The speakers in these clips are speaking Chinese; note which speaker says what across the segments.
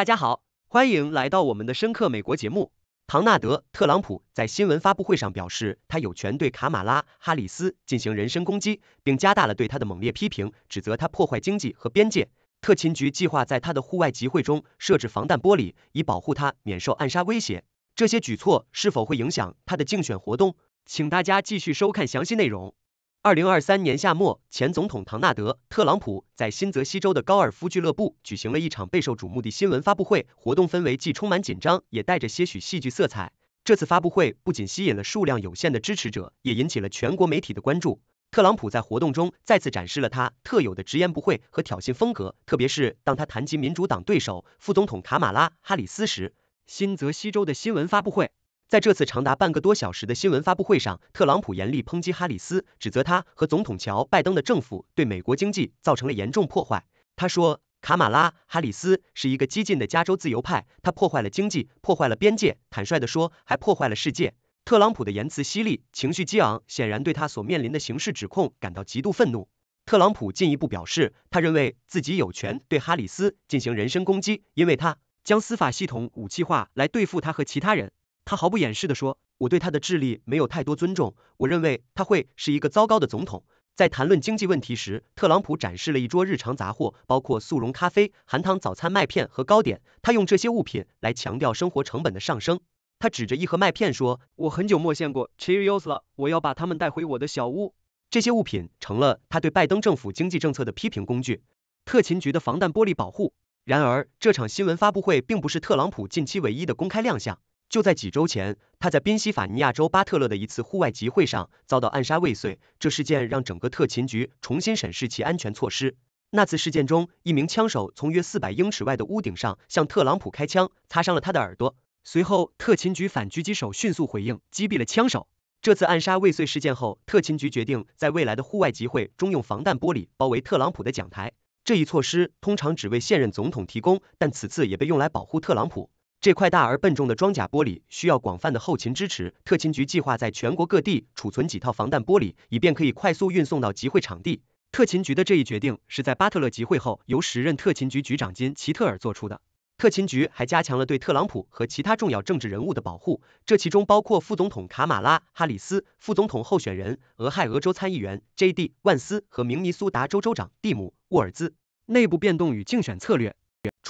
Speaker 1: 大家好，欢迎来到我们的深刻美国节目。唐纳德·特朗普在新闻发布会上表示，他有权对卡马拉·哈里斯进行人身攻击，并加大了对他的猛烈批评，指责他破坏经济和边界。特勤局计划在他的户外集会中设置防弹玻璃，以保护他免受暗杀威胁。这些举措是否会影响他的竞选活动？请大家继续收看详细内容。二零二三年夏末，前总统唐纳德·特朗普在新泽西州的高尔夫俱乐部举行了一场备受瞩目的新闻发布会。活动氛围既充满紧张，也带着些许戏剧色彩。这次发布会不仅吸引了数量有限的支持者，也引起了全国媒体的关注。特朗普在活动中再次展示了他特有的直言不讳和挑衅风格，特别是当他谈及民主党对手副总统卡马拉·哈里斯时，新泽西州的新闻发布会。在这次长达半个多小时的新闻发布会上，特朗普严厉抨击哈里斯，指责他和总统乔拜登的政府对美国经济造成了严重破坏。他说：“卡马拉·哈里斯是一个激进的加州自由派，他破坏了经济，破坏了边界，坦率地说，还破坏了世界。”特朗普的言辞犀利，情绪激昂，显然对他所面临的刑事指控感到极度愤怒。特朗普进一步表示，他认为自己有权对哈里斯进行人身攻击，因为他将司法系统武器化来对付他和其他人。他毫不掩饰地说，我对他的智力没有太多尊重，我认为他会是一个糟糕的总统。在谈论经济问题时，特朗普展示了一桌日常杂货，包括速溶咖啡、含糖早餐麦片和糕点。他用这些物品来强调生活成本的上升。他指着一盒麦片说：“我很久没见过 Cheerios 了，我要把它们带回我的小屋。”这些物品成了他对拜登政府经济政策的批评工具。特勤局的防弹玻璃保护。然而，这场新闻发布会并不是特朗普近期唯一的公开亮相。就在几周前，他在宾夕法尼亚州巴特勒的一次户外集会上遭到暗杀未遂，这事件让整个特勤局重新审视其安全措施。那次事件中，一名枪手从约四百英尺外的屋顶上向特朗普开枪，擦伤了他的耳朵。随后，特勤局反狙击手迅速回应，击毙了枪手。这次暗杀未遂事件后，特勤局决定在未来的户外集会中用防弹玻璃包围特朗普的讲台。这一措施通常只为现任总统提供，但此次也被用来保护特朗普。这块大而笨重的装甲玻璃需要广泛的后勤支持。特勤局计划在全国各地储存几套防弹玻璃，以便可以快速运送到集会场地。特勤局的这一决定是在巴特勒集会后由时任特勤局局长金奇特尔做出的。特勤局还加强了对特朗普和其他重要政治人物的保护，这其中包括副总统卡马拉哈里斯、副总统候选人俄亥俄州参议员 J.D. 万斯和明尼苏达州州长蒂姆沃尔兹。内部变动与竞选策略。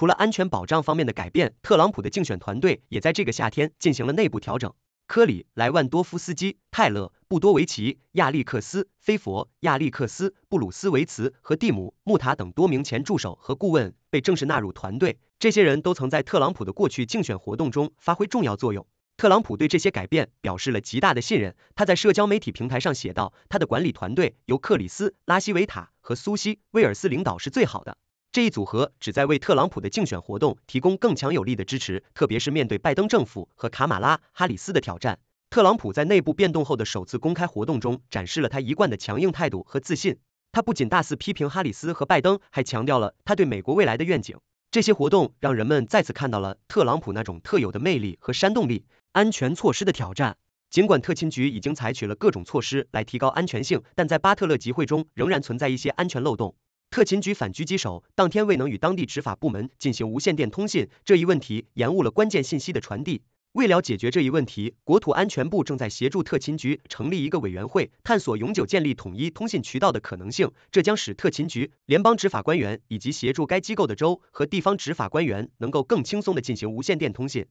Speaker 1: 除了安全保障方面的改变，特朗普的竞选团队也在这个夏天进行了内部调整。科里、莱万多夫斯基、泰勒、布多维奇、亚历克斯、菲佛、亚历克斯、布鲁斯维茨和蒂姆·穆塔等多名前助手和顾问被正式纳入团队。这些人都曾在特朗普的过去竞选活动中发挥重要作用。特朗普对这些改变表示了极大的信任。他在社交媒体平台上写道：“他的管理团队由克里斯·拉西维塔和苏西·威尔斯领导是最好的。”这一组合旨在为特朗普的竞选活动提供更强有力的支持，特别是面对拜登政府和卡马拉·哈里斯的挑战。特朗普在内部变动后的首次公开活动中展示了他一贯的强硬态度和自信。他不仅大肆批评哈里斯和拜登，还强调了他对美国未来的愿景。这些活动让人们再次看到了特朗普那种特有的魅力和煽动力。安全措施的挑战。尽管特勤局已经采取了各种措施来提高安全性，但在巴特勒集会中仍然存在一些安全漏洞。特勤局反狙击手当天未能与当地执法部门进行无线电通信，这一问题延误了关键信息的传递。为了解决这一问题，国土安全部正在协助特勤局成立一个委员会，探索永久建立统一通信渠道的可能性。这将使特勤局、联邦执法官员以及协助该机构的州和地方执法官员能够更轻松地进行无线电通信。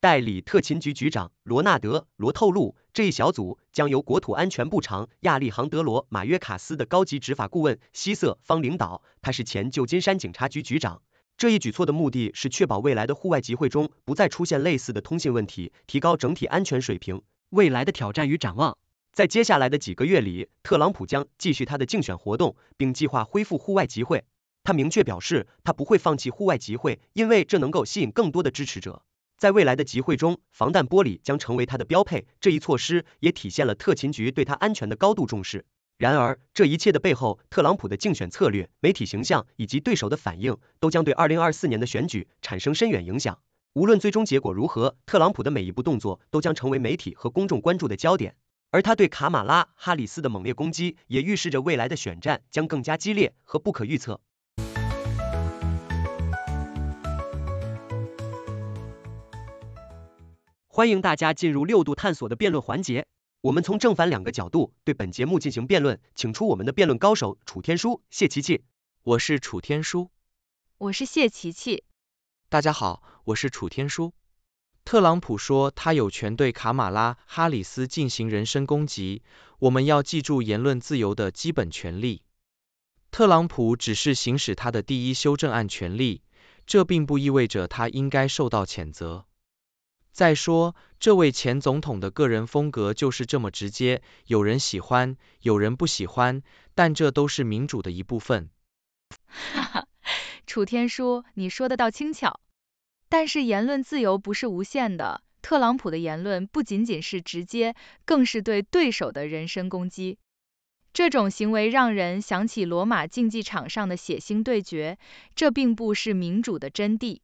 Speaker 1: 代理特勤局局长罗纳德·罗透露，这一小组将由国土安全部长亚历杭德罗马约卡斯的高级执法顾问西瑟方领导，他是前旧金山警察局局长。这一举措的目的是确保未来的户外集会中不再出现类似的通信问题，提高整体安全水平。未来的挑战与展望，在接下来的几个月里，特朗普将继续他的竞选活动，并计划恢复户外集会。他明确表示，他不会放弃户外集会，因为这能够吸引更多的支持者。在未来的集会中，防弹玻璃将成为他的标配。这一措施也体现了特勤局对他安全的高度重视。然而，这一切的背后，特朗普的竞选策略、媒体形象以及对手的反应，都将对二零二四年的选举产生深远影响。无论最终结果如何，特朗普的每一步动作都将成为媒体和公众关注的焦点。而他对卡马拉哈里斯的猛烈攻击，也预示着未来的选战将更加激烈和不可预测。欢迎大家进入六度探索的辩论环节，我们从正反两个角度对本节目进行辩论，请出我们的辩论高手楚天舒、谢琪琪。我是楚天舒，我是谢琪琪。大家好，
Speaker 2: 我是楚天舒。特朗普说他有权对卡马拉·哈里斯进行人身攻击，我们要记住言论自由的基本权利。特朗普只是行使他的第一修正案权利，这并不意味着他应该受到谴责。再说，这位前总统的个人风格就是这么直接，有人喜欢，有人不喜欢，但这都是民主的一部分。
Speaker 3: 哈哈，楚天舒，你说的倒轻巧，但是言论自由不是无限的。特朗普的言论不仅仅是直接，更是对对手的人身攻击。这种行为让人想起罗马竞技场上的血腥对决，这并不是民主的真谛。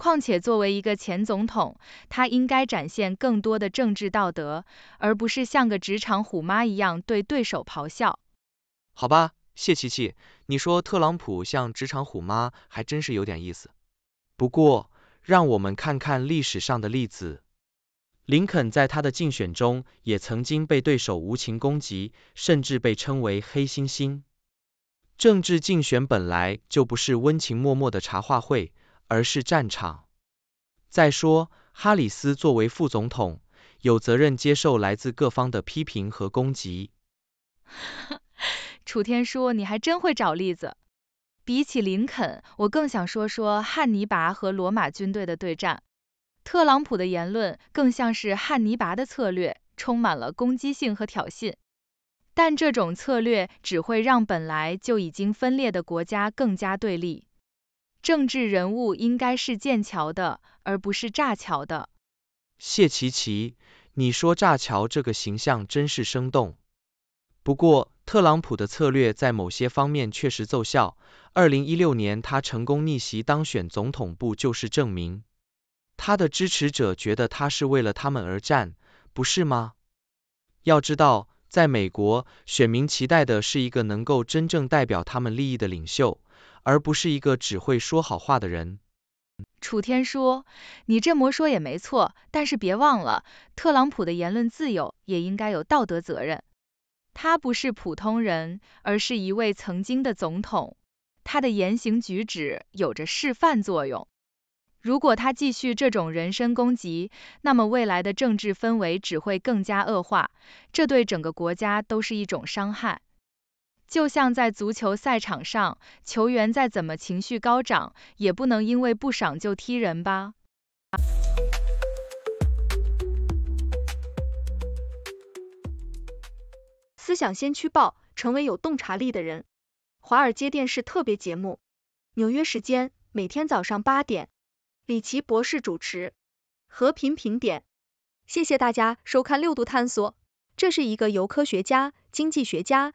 Speaker 3: 况且作为一个前总统，他应该展现更多的政治道德，而不是像个职场虎妈一样对对手咆哮。
Speaker 2: 好吧，谢琪琪，你说特朗普像职场虎妈，还真是有点意思。不过，让我们看看历史上的例子。林肯在他的竞选中也曾经被对手无情攻击，甚至被称为黑猩猩。政治竞选本来就不是温情脉脉的茶话会。而是战场。再说，哈里斯作为副总统，有责任接受来自各方的批评和攻击。
Speaker 3: 楚天舒，你还真会找例子。比起林肯，我更想说说汉尼拔和罗马军队的对战。特朗普的言论更像是汉尼拔的策略，充满了攻击性和挑衅。但这种策略只会让本来就已经分裂的国家更加对立。政治人物应该是建桥的，而不是炸桥的。
Speaker 2: 谢奇奇，你说炸桥这个形象真是生动。不过，特朗普的策略在某些方面确实奏效，2016年他成功逆袭当选总统不就是证明？他的支持者觉得他是为了他们而战，不是吗？要知道，在美国，选民期待的是一个能够真正代表他们利益的领袖。而不是一个只会说好话的人。楚
Speaker 3: 天说：“你这么说也没错，但是别忘了，特朗普的言论自由也应该有道德责任。他不是普通人，而是一位曾经的总统，他的言行举止有着示范作用。如果他继续这种人身攻击，那么未来的政治氛围只会更加恶化，这对整个国家都是一种伤害。”就像在足球赛场上，球员再怎么情绪高涨，也不能因为不爽就踢人吧。思想先驱报，成为有洞察力的人。华尔街电视特别节目，纽约时间每天早上八点，李奇博士主持。和平评点，谢谢大家收看六度探索。这是一个由科学家、经济学家。